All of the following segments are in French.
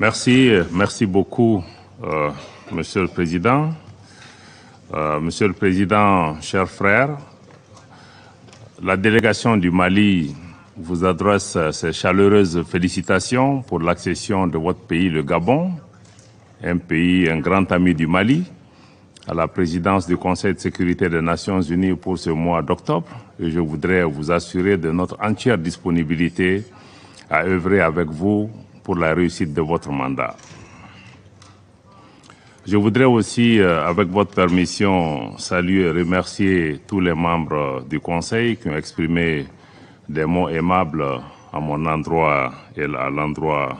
Merci, merci beaucoup, euh, Monsieur le Président. Euh, Monsieur le Président, chers frères, la délégation du Mali vous adresse ses chaleureuses félicitations pour l'accession de votre pays, le Gabon, un pays, un grand ami du Mali, à la présidence du Conseil de sécurité des Nations Unies pour ce mois d'octobre. Et je voudrais vous assurer de notre entière disponibilité à œuvrer avec vous pour la réussite de votre mandat. Je voudrais aussi, euh, avec votre permission, saluer et remercier tous les membres du Conseil qui ont exprimé des mots aimables à mon endroit et à l'endroit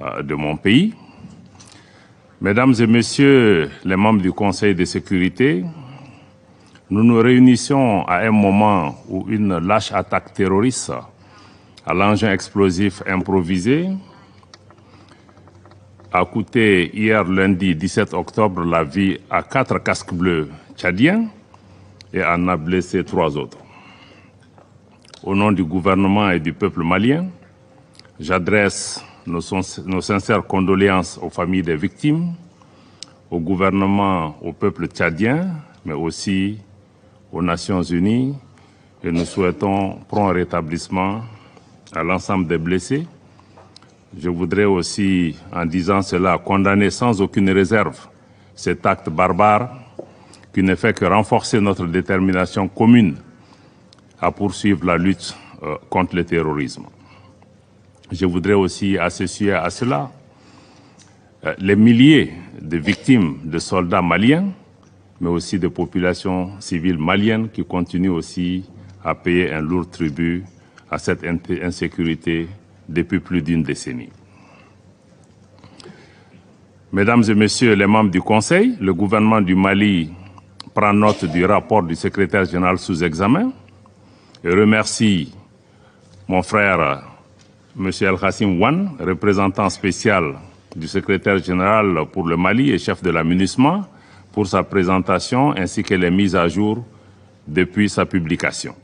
euh, de mon pays. Mesdames et Messieurs les membres du Conseil de sécurité, nous nous réunissons à un moment où une lâche attaque terroriste à l'engin explosif improvisé a coûté hier lundi 17 octobre la vie à quatre casques bleus tchadiens et en a blessé trois autres. Au nom du gouvernement et du peuple malien, j'adresse nos, sincères condoléances aux familles des victimes, au gouvernement, au peuple tchadien, mais aussi aux Nations Unies et nous souhaitons prompt rétablissement à l'ensemble des blessés je voudrais aussi, en disant cela, condamner sans aucune réserve cet acte barbare qui ne fait que renforcer notre détermination commune à poursuivre la lutte euh, contre le terrorisme. Je voudrais aussi associer à cela euh, les milliers de victimes de soldats maliens, mais aussi de populations civiles maliennes qui continuent aussi à payer un lourd tribut à cette insécurité depuis plus d'une décennie. Mesdames et Messieurs les membres du Conseil, le gouvernement du Mali prend note du rapport du secrétaire général sous examen et remercie mon frère Monsieur El hassim Wan, représentant spécial du secrétaire général pour le Mali et chef de l'amunissement, pour sa présentation ainsi que les mises à jour depuis sa publication.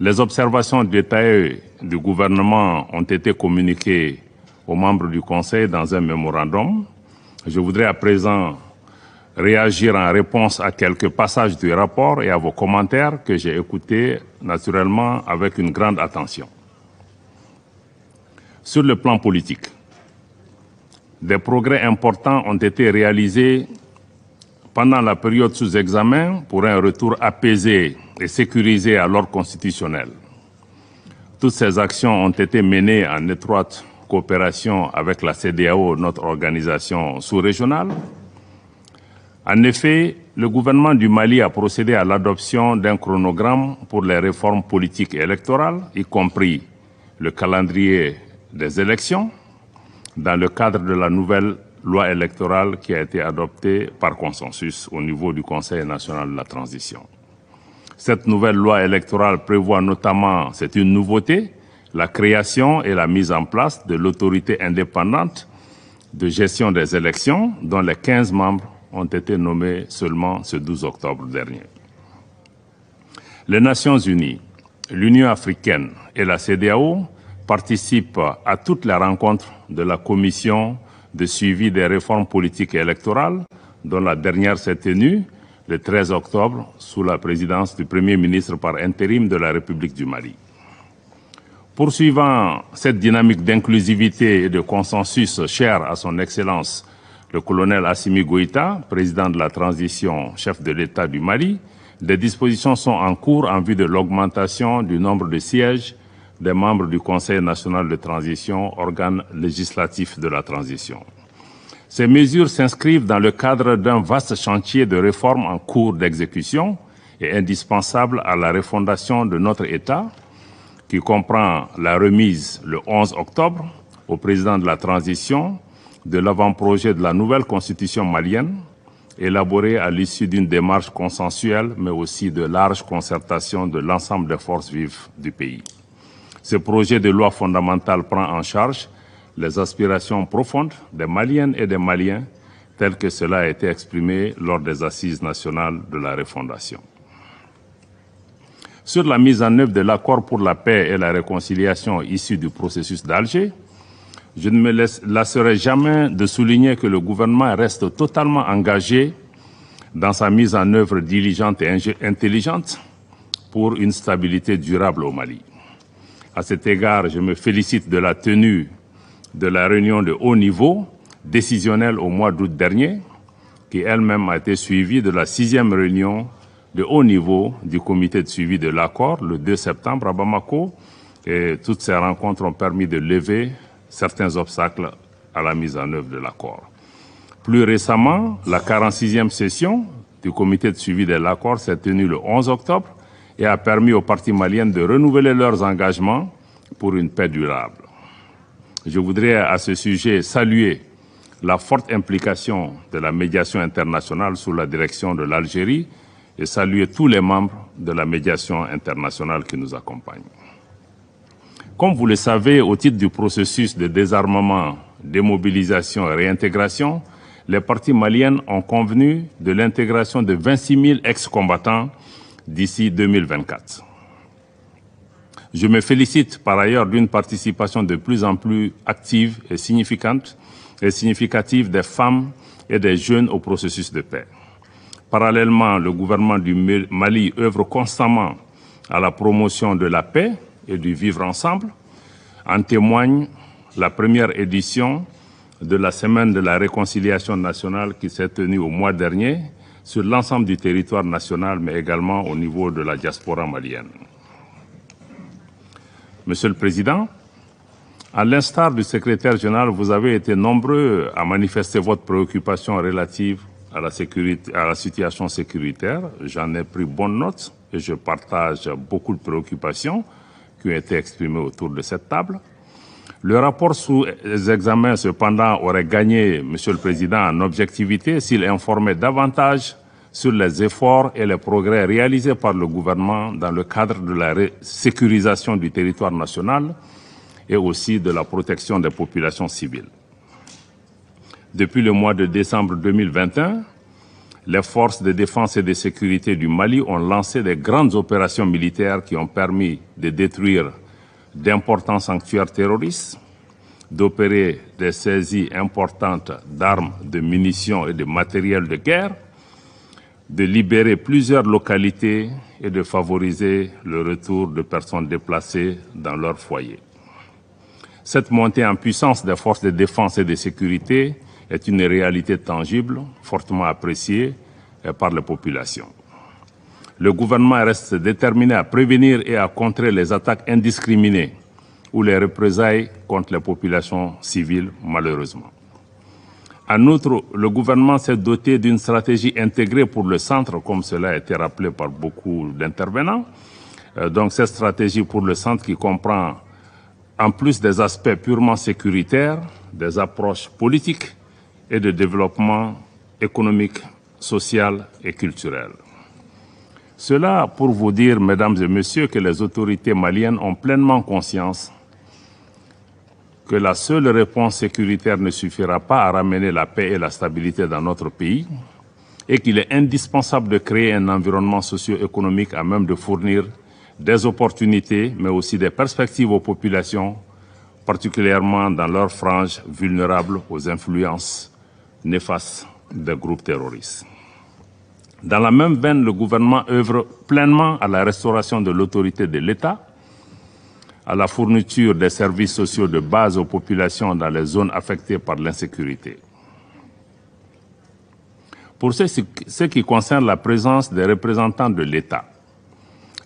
Les observations détaillées du gouvernement ont été communiquées aux membres du Conseil dans un mémorandum. Je voudrais à présent réagir en réponse à quelques passages du rapport et à vos commentaires que j'ai écoutés naturellement avec une grande attention. Sur le plan politique, des progrès importants ont été réalisés pendant la période sous examen pour un retour apaisé et sécurisé à l'ordre constitutionnel. Toutes ces actions ont été menées en étroite coopération avec la CDAO, notre organisation sous-régionale. En effet, le gouvernement du Mali a procédé à l'adoption d'un chronogramme pour les réformes politiques et électorales, y compris le calendrier des élections, dans le cadre de la nouvelle loi électorale qui a été adoptée par consensus au niveau du Conseil national de la transition. Cette nouvelle loi électorale prévoit notamment, c'est une nouveauté, la création et la mise en place de l'autorité indépendante de gestion des élections dont les 15 membres ont été nommés seulement ce 12 octobre dernier. Les Nations Unies, l'Union africaine et la CDAO participent à toutes les rencontres de la Commission de suivi des réformes politiques et électorales, dont la dernière s'est tenue le 13 octobre sous la présidence du Premier ministre par intérim de la République du Mali. Poursuivant cette dynamique d'inclusivité et de consensus chère à son Excellence, le colonel Assimi Goïta, président de la transition, chef de l'État du Mali, des dispositions sont en cours en vue de l'augmentation du nombre de sièges des membres du Conseil national de transition, organe législatif de la transition. Ces mesures s'inscrivent dans le cadre d'un vaste chantier de réformes en cours d'exécution et indispensable à la refondation de notre État, qui comprend la remise le 11 octobre au président de la transition de l'avant-projet de la nouvelle constitution malienne, élaboré à l'issue d'une démarche consensuelle, mais aussi de large concertation de l'ensemble des forces vives du pays. Ce projet de loi fondamentale prend en charge les aspirations profondes des Maliennes et des Maliens, telles que cela a été exprimé lors des assises nationales de la refondation. Sur la mise en œuvre de l'accord pour la paix et la réconciliation issu du processus d'Alger, je ne me lasserai jamais de souligner que le gouvernement reste totalement engagé dans sa mise en œuvre diligente et intelligente pour une stabilité durable au Mali. À cet égard, je me félicite de la tenue de la réunion de haut niveau décisionnelle au mois d'août dernier, qui elle-même a été suivie de la sixième réunion de haut niveau du comité de suivi de l'accord le 2 septembre à Bamako. Et toutes ces rencontres ont permis de lever certains obstacles à la mise en œuvre de l'accord. Plus récemment, la 46e session du comité de suivi de l'accord s'est tenue le 11 octobre et a permis aux partis maliennes de renouveler leurs engagements pour une paix durable. Je voudrais à ce sujet saluer la forte implication de la médiation internationale sous la direction de l'Algérie et saluer tous les membres de la médiation internationale qui nous accompagnent. Comme vous le savez, au titre du processus de désarmement, démobilisation et réintégration, les partis maliennes ont convenu de l'intégration de 26 000 ex-combattants d'ici 2024. Je me félicite par ailleurs d'une participation de plus en plus active et significante et significative des femmes et des jeunes au processus de paix. Parallèlement, le gouvernement du Mali œuvre constamment à la promotion de la paix et du vivre ensemble. En témoigne la première édition de la Semaine de la réconciliation nationale qui s'est tenue au mois dernier sur l'ensemble du territoire national, mais également au niveau de la diaspora malienne. Monsieur le Président, à l'instar du secrétaire général, vous avez été nombreux à manifester votre préoccupation relative à la, sécurité, à la situation sécuritaire. J'en ai pris bonne note et je partage beaucoup de préoccupations qui ont été exprimées autour de cette table. Le rapport sous examen, cependant, aurait gagné, Monsieur le Président, en objectivité s'il informait davantage sur les efforts et les progrès réalisés par le gouvernement dans le cadre de la sécurisation du territoire national et aussi de la protection des populations civiles. Depuis le mois de décembre 2021, les forces de défense et de sécurité du Mali ont lancé des grandes opérations militaires qui ont permis de détruire d'importants sanctuaires terroristes, d'opérer des saisies importantes d'armes, de munitions et de matériel de guerre, de libérer plusieurs localités et de favoriser le retour de personnes déplacées dans leur foyer. Cette montée en puissance des forces de défense et de sécurité est une réalité tangible, fortement appréciée eh, par les populations le gouvernement reste déterminé à prévenir et à contrer les attaques indiscriminées ou les représailles contre les populations civiles, malheureusement. En outre, le gouvernement s'est doté d'une stratégie intégrée pour le centre, comme cela a été rappelé par beaucoup d'intervenants. Euh, donc cette stratégie pour le centre qui comprend, en plus des aspects purement sécuritaires, des approches politiques et de développement économique, social et culturel. Cela pour vous dire, mesdames et messieurs, que les autorités maliennes ont pleinement conscience que la seule réponse sécuritaire ne suffira pas à ramener la paix et la stabilité dans notre pays et qu'il est indispensable de créer un environnement socio-économique à même de fournir des opportunités, mais aussi des perspectives aux populations, particulièrement dans leurs franges vulnérables aux influences néfastes des groupes terroristes. Dans la même veine, le gouvernement œuvre pleinement à la restauration de l'autorité de l'État, à la fourniture des services sociaux de base aux populations dans les zones affectées par l'insécurité. Pour ce qui concerne la présence des représentants de l'État,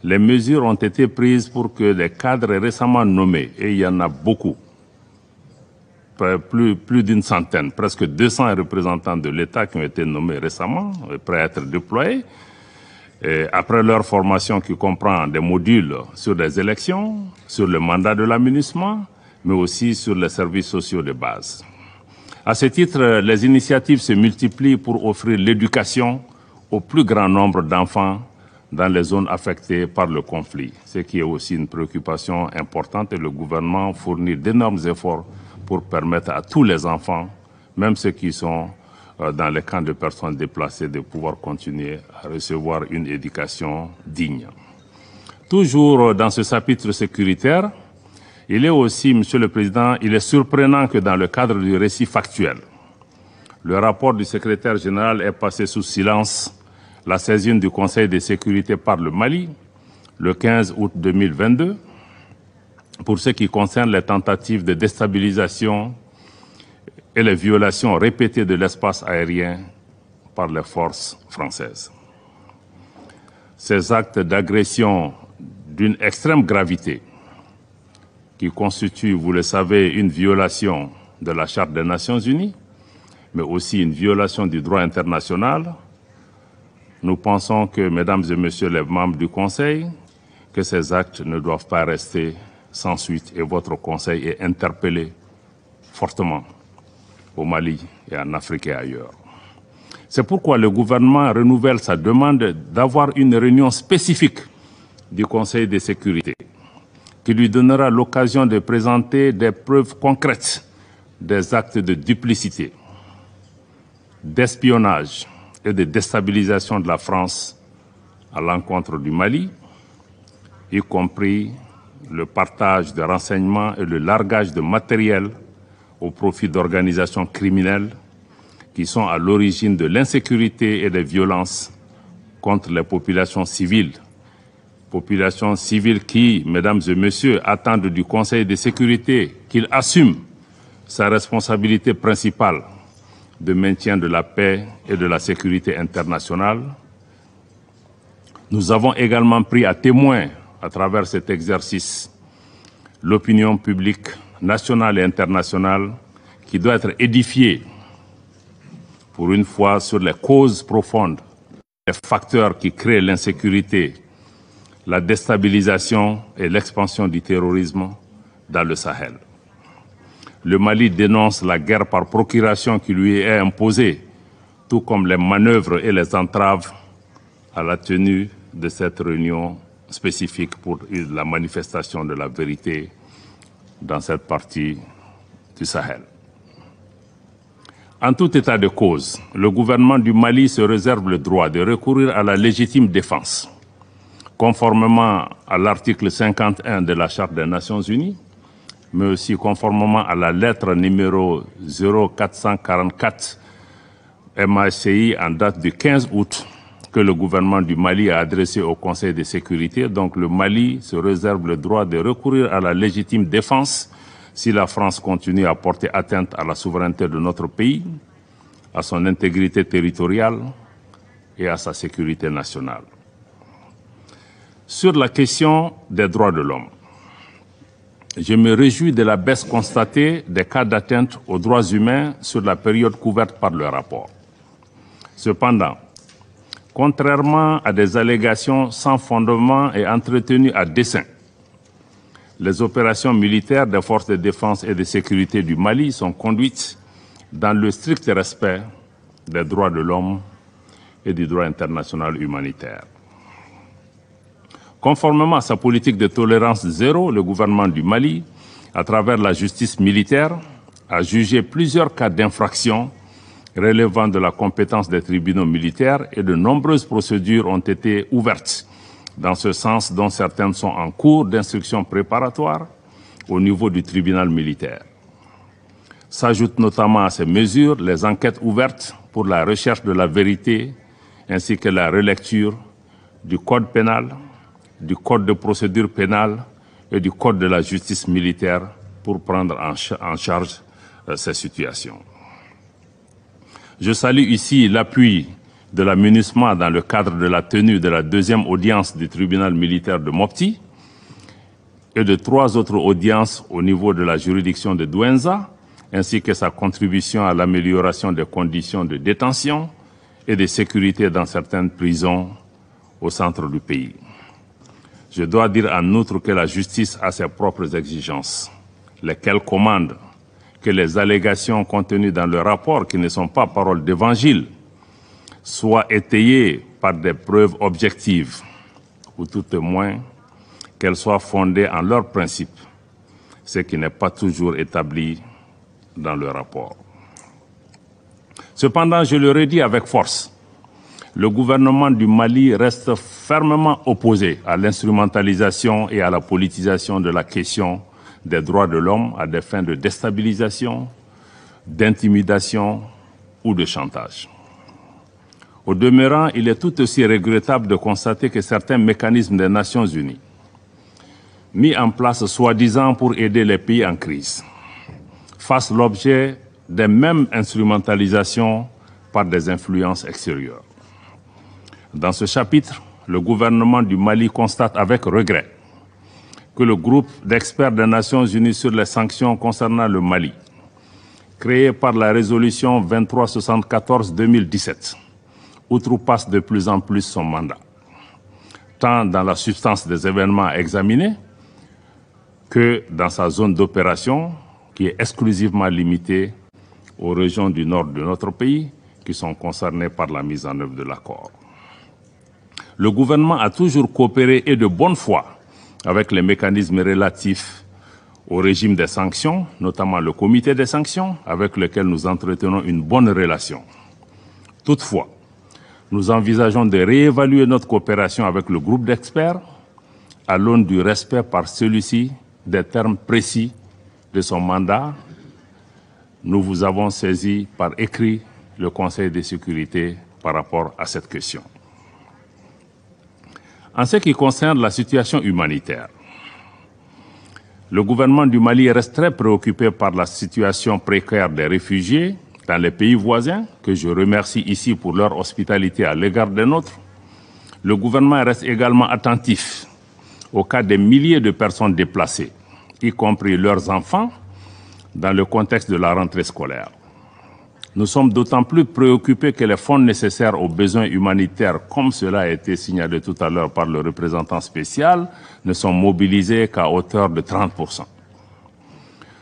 les mesures ont été prises pour que les cadres récemment nommés, et il y en a beaucoup, plus, plus d'une centaine, presque 200 représentants de l'État qui ont été nommés récemment, euh, prêts à être déployés. après leur formation qui comprend des modules sur les élections, sur le mandat de l'aménagement, mais aussi sur les services sociaux de base. À ce titre, les initiatives se multiplient pour offrir l'éducation au plus grand nombre d'enfants dans les zones affectées par le conflit, ce qui est aussi une préoccupation importante et le gouvernement fournit d'énormes efforts pour permettre à tous les enfants, même ceux qui sont euh, dans les camps de personnes déplacées, de pouvoir continuer à recevoir une éducation digne. Toujours euh, dans ce chapitre sécuritaire, il est aussi, Monsieur le Président, il est surprenant que dans le cadre du récit factuel, le rapport du secrétaire général est passé sous silence la saisine du Conseil de sécurité par le Mali le 15 août 2022 pour ce qui concerne les tentatives de déstabilisation et les violations répétées de l'espace aérien par les forces françaises. Ces actes d'agression d'une extrême gravité, qui constituent, vous le savez, une violation de la Charte des Nations Unies, mais aussi une violation du droit international, nous pensons que, mesdames et messieurs les membres du Conseil, que ces actes ne doivent pas rester sans suite et votre Conseil est interpellé fortement au Mali et en Afrique et ailleurs. C'est pourquoi le gouvernement renouvelle sa demande d'avoir une réunion spécifique du Conseil de sécurité qui lui donnera l'occasion de présenter des preuves concrètes des actes de duplicité, d'espionnage et de déstabilisation de la France à l'encontre du Mali, y compris le partage de renseignements et le largage de matériel au profit d'organisations criminelles qui sont à l'origine de l'insécurité et des violences contre les populations civiles. Populations civiles qui, mesdames et messieurs, attendent du Conseil de sécurité qu'il assume sa responsabilité principale de maintien de la paix et de la sécurité internationale. Nous avons également pris à témoin à travers cet exercice, l'opinion publique nationale et internationale qui doit être édifiée pour une fois sur les causes profondes, les facteurs qui créent l'insécurité, la déstabilisation et l'expansion du terrorisme dans le Sahel. Le Mali dénonce la guerre par procuration qui lui est imposée, tout comme les manœuvres et les entraves à la tenue de cette réunion spécifique pour la manifestation de la vérité dans cette partie du Sahel. En tout état de cause, le gouvernement du Mali se réserve le droit de recourir à la légitime défense, conformément à l'article 51 de la Charte des Nations Unies, mais aussi conformément à la lettre numéro 0444 MACI en date du 15 août que le gouvernement du Mali a adressé au Conseil de sécurité. Donc le Mali se réserve le droit de recourir à la légitime défense si la France continue à porter atteinte à la souveraineté de notre pays, à son intégrité territoriale et à sa sécurité nationale. Sur la question des droits de l'homme, je me réjouis de la baisse constatée des cas d'atteinte aux droits humains sur la période couverte par le rapport. Cependant, contrairement à des allégations sans fondement et entretenues à dessein. Les opérations militaires des forces de défense et de sécurité du Mali sont conduites dans le strict respect des droits de l'homme et du droit international humanitaire. Conformément à sa politique de tolérance zéro, le gouvernement du Mali, à travers la justice militaire, a jugé plusieurs cas d'infraction relevant de la compétence des tribunaux militaires et de nombreuses procédures ont été ouvertes dans ce sens dont certaines sont en cours d'instruction préparatoire au niveau du tribunal militaire. S'ajoutent notamment à ces mesures les enquêtes ouvertes pour la recherche de la vérité ainsi que la relecture du Code pénal, du Code de procédure pénale et du Code de la justice militaire pour prendre en, charge euh, ces situations. Je salue ici l'appui de la MINUSMA dans le cadre de la tenue de la deuxième audience du tribunal militaire de Mopti et de trois autres audiences au niveau de la juridiction de Douenza, ainsi que sa contribution à l'amélioration des conditions de détention et de sécurité dans certaines prisons au centre du pays. Je dois dire en outre que la justice a ses propres exigences, lesquelles commandent que les allégations contenues dans le rapport, qui ne sont pas paroles d'évangile, soient étayées par des preuves objectives, ou tout au moins qu'elles soient fondées en leurs principes, ce qui n'est pas toujours établi dans le rapport. Cependant, je le redis avec force, le gouvernement du Mali reste fermement opposé à l'instrumentalisation et à la politisation de la question des droits de l'homme à des fins de déstabilisation, d'intimidation ou de chantage. Au demeurant, il est tout aussi regrettable de constater que certains mécanismes des Nations Unies, mis en place soi-disant pour aider les pays en crise, fassent l'objet des mêmes instrumentalisations par des influences extérieures. Dans ce chapitre, le gouvernement du Mali constate avec regret que le groupe d'experts des Nations Unies sur les sanctions concernant le Mali, créé par la résolution 2374-2017, outrepasse de plus en plus son mandat, tant dans la substance des événements examinés que dans sa zone d'opération qui est exclusivement limitée aux régions du nord de notre pays qui sont concernées par la mise en œuvre de l'accord. Le gouvernement a toujours coopéré et de bonne foi avec les mécanismes relatifs au régime des sanctions, notamment le comité des sanctions, avec lequel nous entretenons une bonne relation. Toutefois, nous envisageons de réévaluer notre coopération avec le groupe d'experts à l'aune du respect par celui-ci des termes précis de son mandat. Nous vous avons saisi par écrit le Conseil de sécurité par rapport à cette question. En ce qui concerne la situation humanitaire, le gouvernement du Mali reste très préoccupé par la situation précaire des réfugiés dans les pays voisins, que je remercie ici pour leur hospitalité à l'égard des nôtres. Le gouvernement reste également attentif au cas des milliers de personnes déplacées, y compris leurs enfants, dans le contexte de la rentrée scolaire. Nous sommes d'autant plus préoccupés que les fonds nécessaires aux besoins humanitaires, comme cela a été signalé tout à l'heure par le représentant spécial, ne sont mobilisés qu'à hauteur de 30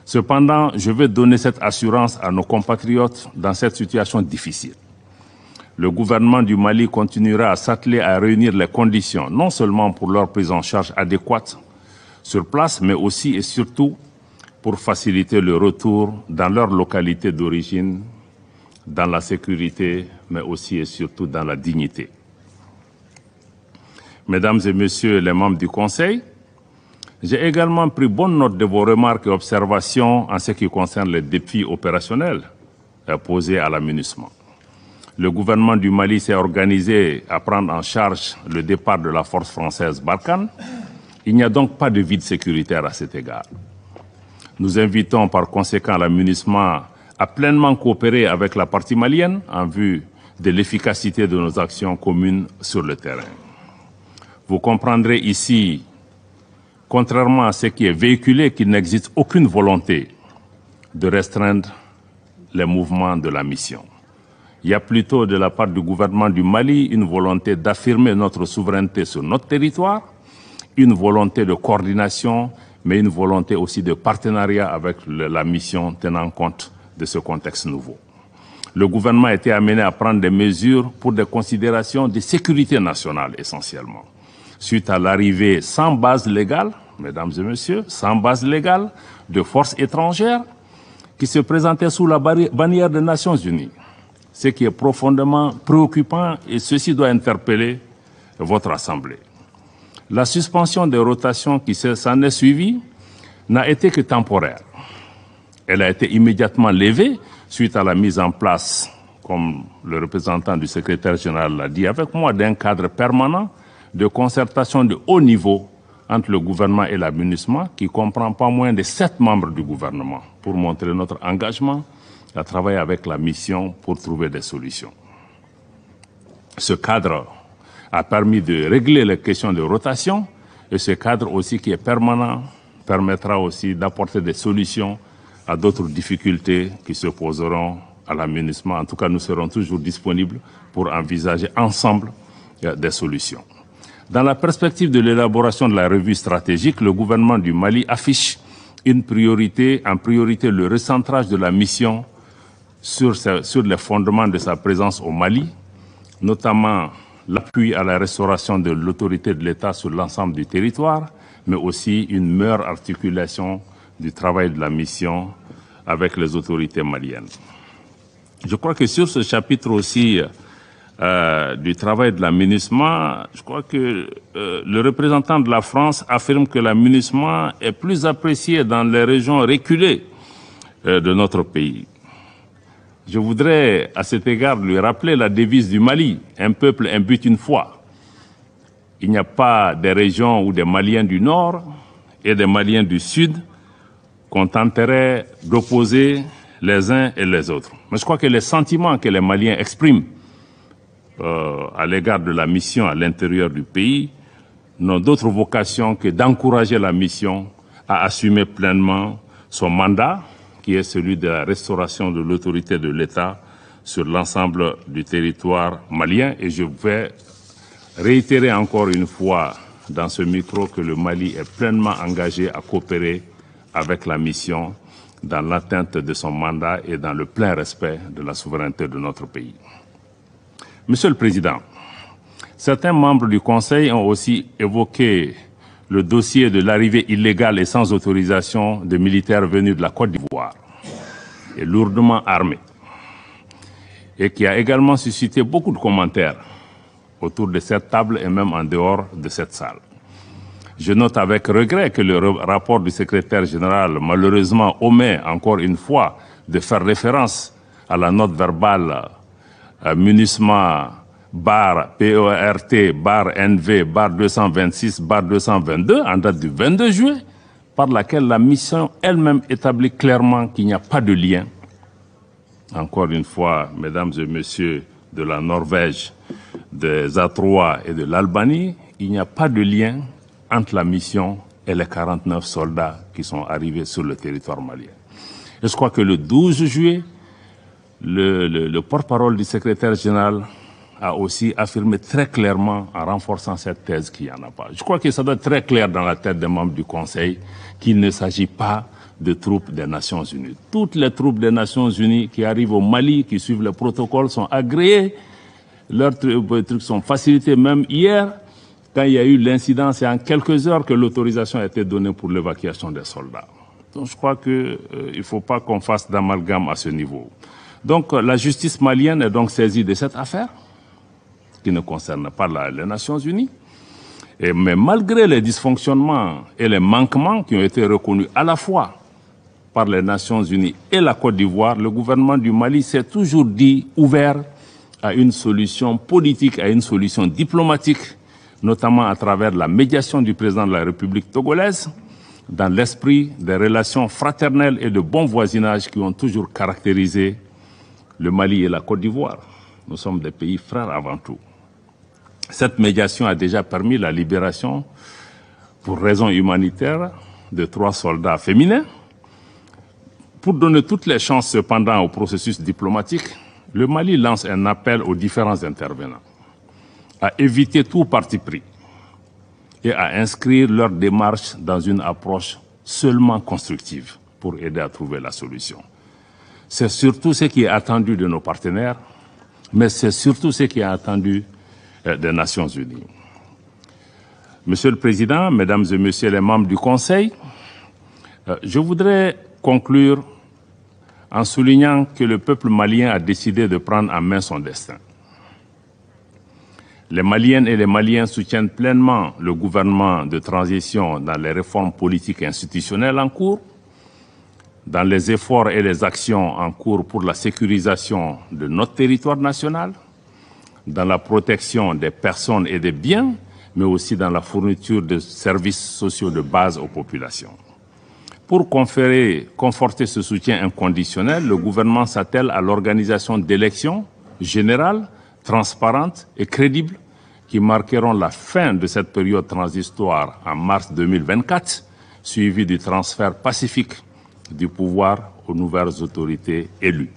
Cependant, je veux donner cette assurance à nos compatriotes dans cette situation difficile. Le gouvernement du Mali continuera à s'atteler à réunir les conditions, non seulement pour leur prise en charge adéquate sur place, mais aussi et surtout pour faciliter le retour dans leur localité d'origine dans la sécurité, mais aussi et surtout dans la dignité. Mesdames et Messieurs les membres du Conseil, j'ai également pris bonne note de vos remarques et observations en ce qui concerne les défis opérationnels euh, posés à l'aménagement. Le gouvernement du Mali s'est organisé à prendre en charge le départ de la force française Barkhane. Il n'y a donc pas de vide sécuritaire à cet égard. Nous invitons par conséquent l'aménagement a pleinement coopéré avec la partie malienne en vue de l'efficacité de nos actions communes sur le terrain. Vous comprendrez ici, contrairement à ce qui est véhiculé, qu'il n'existe aucune volonté de restreindre les mouvements de la mission. Il y a plutôt de la part du gouvernement du Mali une volonté d'affirmer notre souveraineté sur notre territoire, une volonté de coordination, mais une volonté aussi de partenariat avec la mission tenant compte de ce contexte nouveau. Le gouvernement a été amené à prendre des mesures pour des considérations de sécurité nationale essentiellement. Suite à l'arrivée sans base légale, mesdames et messieurs, sans base légale, de forces étrangères qui se présentaient sous la bannière des Nations Unies. Ce qui est profondément préoccupant et ceci doit interpeller votre Assemblée. La suspension des rotations qui s'en est suivie n'a été que temporaire. Elle a été immédiatement levée suite à la mise en place, comme le représentant du secrétaire général l'a dit, avec moi, d'un cadre permanent de concertation de haut niveau entre le gouvernement et l'amunissement, qui comprend pas moins de sept membres du gouvernement, pour montrer notre engagement à travailler avec la mission pour trouver des solutions. Ce cadre a permis de régler les questions de rotation et ce cadre aussi qui est permanent permettra aussi d'apporter des solutions à d'autres difficultés qui se poseront à l'aménagement. En tout cas, nous serons toujours disponibles pour envisager ensemble euh, des solutions. Dans la perspective de l'élaboration de la revue stratégique, le gouvernement du Mali affiche une priorité, en priorité le recentrage de la mission sur, sur les fondements de sa présence au Mali, notamment l'appui à la restauration de l'autorité de l'État sur l'ensemble du territoire, mais aussi une meilleure articulation du travail de la mission avec les autorités maliennes. Je crois que sur ce chapitre aussi euh, du travail de la je crois que euh, le représentant de la France affirme que la est plus apprécié dans les régions reculées euh, de notre pays. Je voudrais à cet égard lui rappeler la devise du Mali, un peuple, un but, une foi. Il n'y a pas des régions où des Maliens du Nord et des Maliens du Sud qu'on tenterait d'opposer les uns et les autres. Mais je crois que les sentiments que les Maliens expriment euh, à l'égard de la mission à l'intérieur du pays n'ont d'autre vocation que d'encourager la mission à assumer pleinement son mandat, qui est celui de la restauration de l'autorité de l'État sur l'ensemble du territoire malien. Et je vais réitérer encore une fois dans ce micro que le Mali est pleinement engagé à coopérer avec la mission dans l'atteinte de son mandat et dans le plein respect de la souveraineté de notre pays. Monsieur le Président, certains membres du Conseil ont aussi évoqué le dossier de l'arrivée illégale et sans autorisation de militaires venus de la Côte d'Ivoire et lourdement armés, et qui a également suscité beaucoup de commentaires autour de cette table et même en dehors de cette salle. Je note avec regret que le rapport du secrétaire général, malheureusement, omet encore une fois de faire référence à la note verbale euh, munissement bar PORT e bar NV bar 226 bar 222 en date du 22 juin, par laquelle la mission elle-même établit clairement qu'il n'y a pas de lien. Encore une fois, mesdames et messieurs de la Norvège, des A3 et de l'Albanie, il n'y a pas de lien entre la mission et les 49 soldats qui sont arrivés sur le territoire malien. Et je crois que le 12 juillet, le, le, le porte-parole du secrétaire général a aussi affirmé très clairement en renforçant cette thèse qu'il n'y en a pas. Je crois que ça doit être très clair dans la tête des membres du Conseil qu'il ne s'agit pas de troupes des Nations Unies. Toutes les troupes des Nations Unies qui arrivent au Mali, qui suivent le protocole, sont agréées, leurs trucs sont facilités. Même hier, quand il y a eu l'incident, c'est en quelques heures que l'autorisation a été donnée pour l'évacuation des soldats. Donc je crois qu'il euh, ne faut pas qu'on fasse d'amalgame à ce niveau. Donc euh, la justice malienne est donc saisie de cette affaire, qui ne concerne pas les Nations Unies. mais malgré les dysfonctionnements et les manquements qui ont été reconnus à la fois par les Nations Unies et la Côte d'Ivoire, le gouvernement du Mali s'est toujours dit ouvert à une solution politique, à une solution diplomatique notamment à travers la médiation du président de la République togolaise, dans l'esprit des relations fraternelles et de bon voisinage qui ont toujours caractérisé le Mali et la Côte d'Ivoire. Nous sommes des pays frères avant tout. Cette médiation a déjà permis la libération, pour raisons humanitaires, de trois soldats féminins. Pour donner toutes les chances cependant au processus diplomatique, le Mali lance un appel aux différents intervenants à éviter tout parti pris et à inscrire leur démarche dans une approche seulement constructive pour aider à trouver la solution. C'est surtout ce qui est attendu de nos partenaires, mais c'est surtout ce qui est attendu euh, des Nations Unies. Monsieur le Président, Mesdames et Messieurs les membres du Conseil, euh, je voudrais conclure en soulignant que le peuple malien a décidé de prendre en main son destin. Les Maliennes et les Maliens soutiennent pleinement le gouvernement de transition dans les réformes politiques et institutionnelles en cours, dans les efforts et les actions en cours pour la sécurisation de notre territoire national, dans la protection des personnes et des biens, mais aussi dans la fourniture de services sociaux de base aux populations. Pour conférer, conforter ce soutien inconditionnel, le gouvernement s'attelle à l'organisation d'élections générales transparentes et crédibles qui marqueront la fin de cette période transitoire en mars 2024, suivie du transfert pacifique du pouvoir aux nouvelles autorités élues.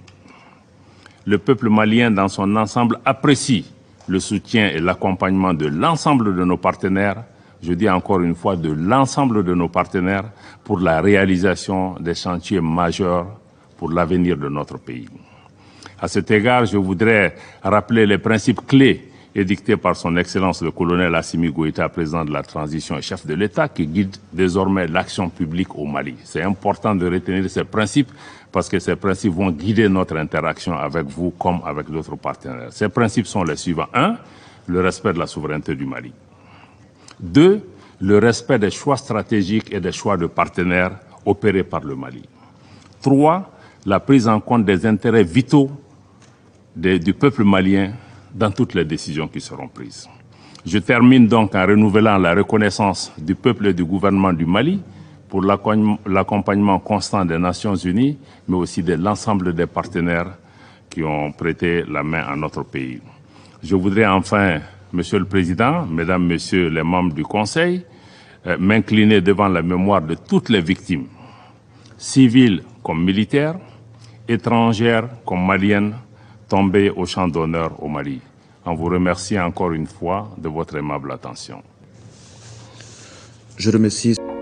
Le peuple malien dans son ensemble apprécie le soutien et l'accompagnement de l'ensemble de nos partenaires, je dis encore une fois de l'ensemble de nos partenaires, pour la réalisation des chantiers majeurs pour l'avenir de notre pays. À cet égard, je voudrais rappeler les principes clés édictés par son Excellence le colonel Assimi Goïta, président de la transition et chef de l'État, qui guide désormais l'action publique au Mali. C'est important de retenir ces principes parce que ces principes vont guider notre interaction avec vous comme avec d'autres partenaires. Ces principes sont les suivants. Un, le respect de la souveraineté du Mali. Deux, le respect des choix stratégiques et des choix de partenaires opérés par le Mali. Trois, la prise en compte des intérêts vitaux du peuple malien dans toutes les décisions qui seront prises. Je termine donc en renouvelant la reconnaissance du peuple et du gouvernement du Mali pour l'accompagnement constant des Nations Unies, mais aussi de l'ensemble des partenaires qui ont prêté la main à notre pays. Je voudrais enfin, Monsieur le Président, Mesdames, Messieurs les membres du Conseil, euh, m'incliner devant la mémoire de toutes les victimes, civiles comme militaires, étrangères comme maliennes, tombé au champ d'honneur au Mali. En vous remercie encore une fois de votre aimable attention. Je remercie.